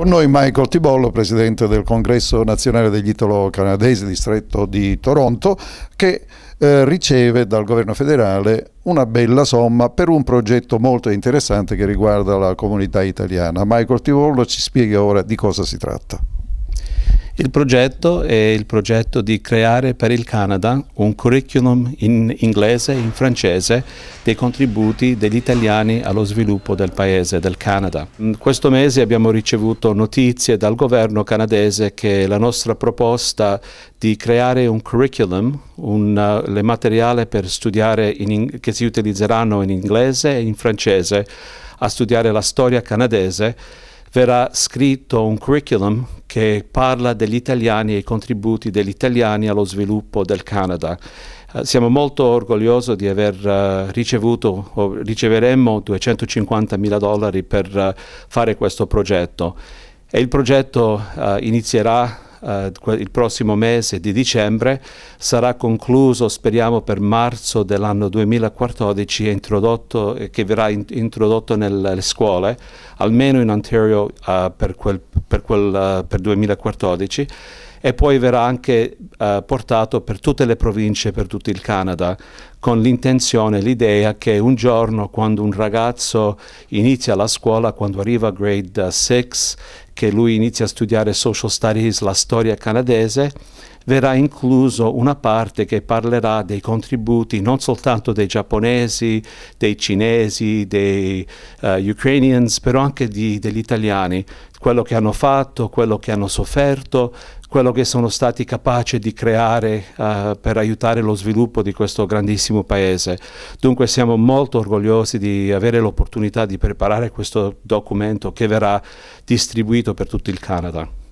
Con noi Michael Tibollo, presidente del congresso nazionale degli italo-canadesi, distretto di Toronto, che eh, riceve dal governo federale una bella somma per un progetto molto interessante che riguarda la comunità italiana. Michael Tibollo ci spiega ora di cosa si tratta. Il progetto è il progetto di creare per il Canada un curriculum in inglese e in francese dei contributi degli italiani allo sviluppo del paese, del Canada. Questo mese abbiamo ricevuto notizie dal governo canadese che la nostra proposta di creare un curriculum, un, uh, per studiare in, che si utilizzeranno in inglese e in francese a studiare la storia canadese verrà scritto un curriculum che parla degli italiani e i contributi degli italiani allo sviluppo del Canada. Uh, siamo molto orgogliosi di aver uh, ricevuto o riceveremo 250 mila dollari per uh, fare questo progetto e il progetto inizierà eh, il prossimo mese di dicembre, sarà concluso speriamo per marzo dell'anno 2014 e eh, che verrà in, introdotto nelle scuole, almeno in Ontario eh, per, quel, per, quel, eh, per 2014 e poi verrà anche eh, portato per tutte le province, per tutto il Canada, con l'intenzione, l'idea che un giorno quando un ragazzo inizia la scuola, quando arriva a grade 6, che lui inizia a studiare social studies, la storia canadese, verrà incluso una parte che parlerà dei contributi non soltanto dei giapponesi, dei cinesi, dei uh, Ukrainians, però anche di, degli italiani, quello che hanno fatto, quello che hanno sofferto, quello che sono stati capaci di creare uh, per aiutare lo sviluppo di questo grandissimo paese. Dunque siamo molto orgogliosi di avere l'opportunità di preparare questo documento che verrà distribuito per tutto il Canada.